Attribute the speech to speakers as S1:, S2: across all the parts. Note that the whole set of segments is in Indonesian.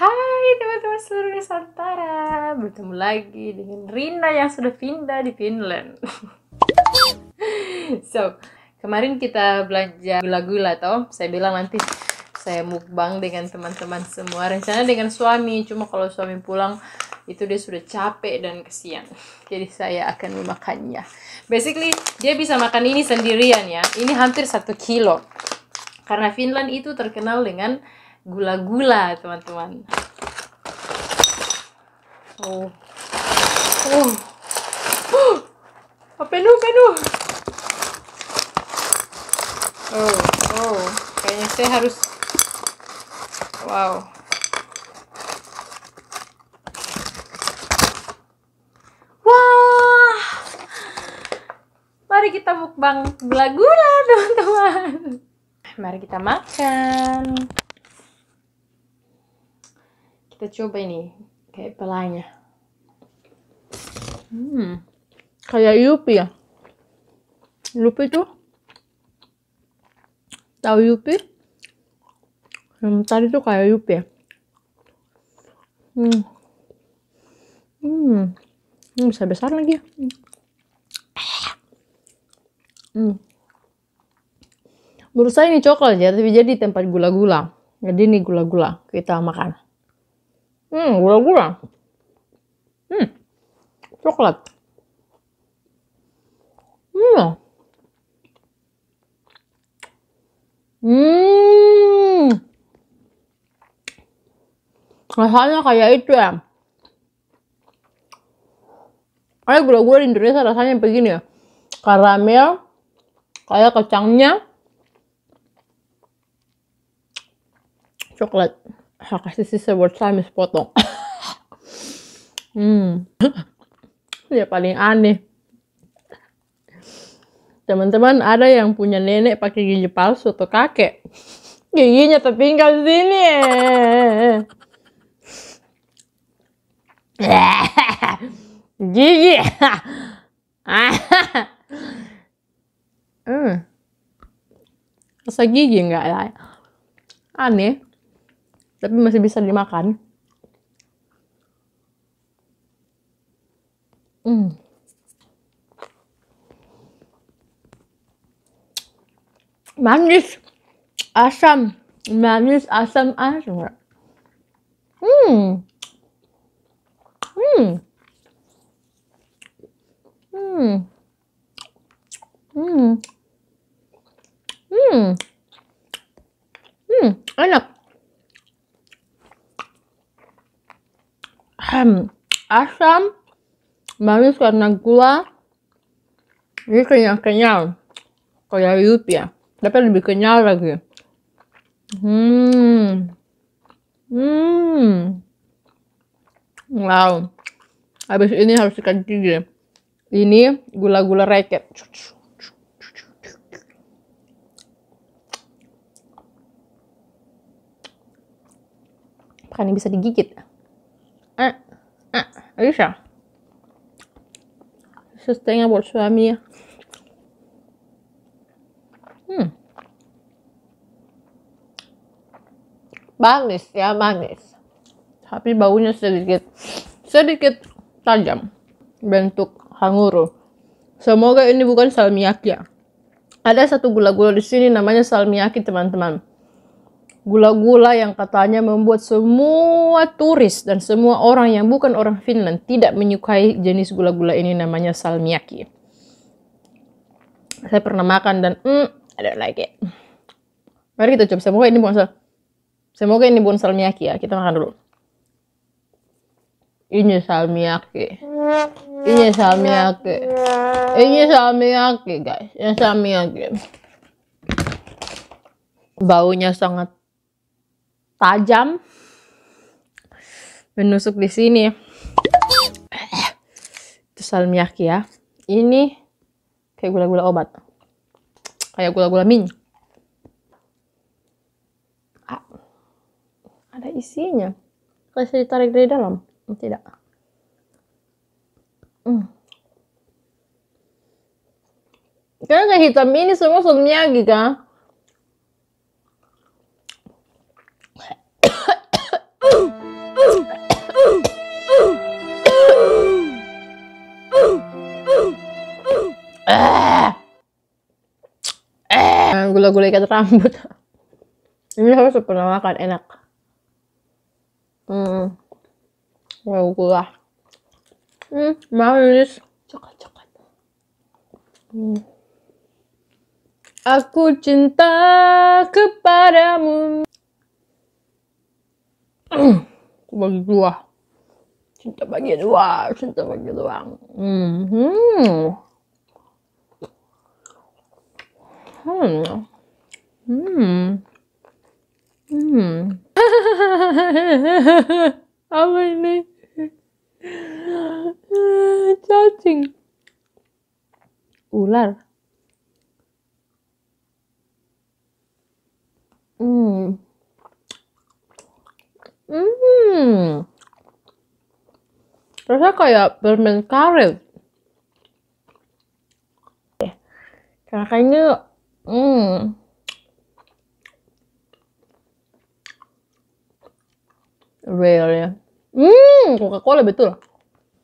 S1: Hai teman-teman seluruh Nusantara Bertemu lagi dengan Rina yang sudah pindah di Finland So, kemarin kita belanja gula-gula tau Saya bilang nanti saya mukbang dengan teman-teman semua Rencana dengan suami, cuma kalau suami pulang itu dia sudah capek dan kesian jadi saya akan memakannya basically dia bisa makan ini sendirian ya ini hampir satu kilo karena Finland itu terkenal dengan gula-gula teman-teman oh oh oh apa nu apa nu oh oh kayaknya saya harus wow wah mari kita mukbang gula-gula teman-teman mari kita makan kita coba ini kayak pelanya hmm kayak yupi ya yupi tuh tahu yupi yang hmm, tadi tuh kayak yupi ya hmm hmm ini bisa besar lagi ya hmm, hmm. menurut ini coklat ya tapi jadi tempat gula-gula jadi ini gula-gula kita makan Hmm, gula-gula. Hmm, coklat. Hmm. Hmm. Rasanya kayak itu ya. Kayak gula-gula di Indonesia rasanya begini ya. Karamel, kayak kacangnya, coklat. I'll si sisa world time potong. hmm ya paling aneh teman-teman ada yang punya nenek pakai gigi palsu atau kakek giginya tertinggal di sini gigi hmm. rasa gigi enggak ya aneh tapi masih bisa dimakan. Hmm. Manis, asam, manis, asam, asam. Hmm. Hmm. Hmm. Hmm. Hmm. Hmm, enak. asam manis karena gula ini kenyal-kenyal kayak yup ya tapi lebih kenyal lagi hmm hmm wow habis ini harus ikan gigi ini gula-gula reket ini bisa digigit Aisha. Sustainable suami. Ya. Hmm. Manis ya, manis. Tapi baunya sedikit sedikit tajam. Bentuk hanguru. Semoga ini bukan salmiak ya. Ada satu gula-gula di sini namanya salmiaki, teman-teman Gula-gula yang katanya membuat semua turis dan semua orang yang bukan orang Finland tidak menyukai jenis gula-gula ini namanya salmiakki. Saya pernah makan dan mm, I don't like it. Mari kita coba. Semoga ini bukan sal Semoga ini bukan salmiakki ya. Kita makan dulu. Ini salmiakki. Ini salmiakki. Ini salmiakki, guys. Ini salmiakki. Baunya sangat tajam menusuk di sini itu salmiak ya ini kayak gula-gula obat kayak gula-gula min ah, ada isinya bisa ditarik dari dalam tidak hmm. karena hitam ini semua salmiak kan gula-gula ikat rambut ini harus pernah makan enak hmm Wow, gula hmm manis coklat coklat hmm. aku cinta kepadamu bagi dua cinta bagi dua cinta bagi dua hmm hmm hmm Hmm. Hmm. Apa ini? Cacing. Ular. Hmm. Hmm. Rasanya kayak permen karet. Karena kayaknya, hmm, Belnya. Hmm, Coca-Cola betul.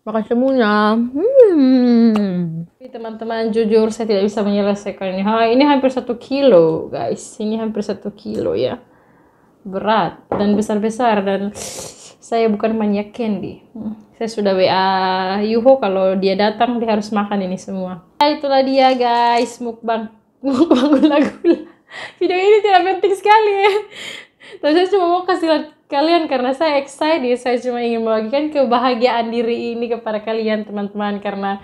S1: Makan semuanya. Hmm. Teman-teman, jujur saya tidak bisa menyelesaikannya. Ha, ini hampir satu kilo, guys. Ini hampir satu kilo ya. Berat dan besar-besar dan saya bukan banyak candy. Hmm, saya sudah WA Yuho kalau dia datang dia harus makan ini semua. Nah, itulah dia guys, mukbang mukbang gula-gula. Video ini tidak penting sekali tapi saya cuma mau kasih lihat kalian karena saya excited. Saya cuma ingin membagikan kebahagiaan diri ini kepada kalian teman-teman karena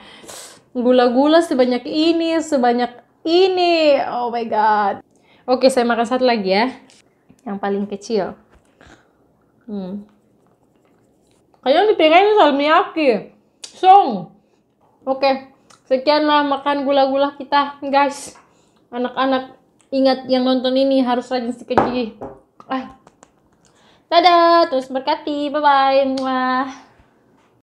S1: gula-gula sebanyak ini, sebanyak ini. Oh my god. Oke, saya makan satu lagi ya. Yang paling kecil. Hmm. Kayaknya dipikirnya ini salmiakki. Song. Oke, sekianlah makan gula-gula kita, guys. Anak-anak ingat yang nonton ini harus rajin sikat gigi. Ah. Dadah, terus berkati. Bye bye.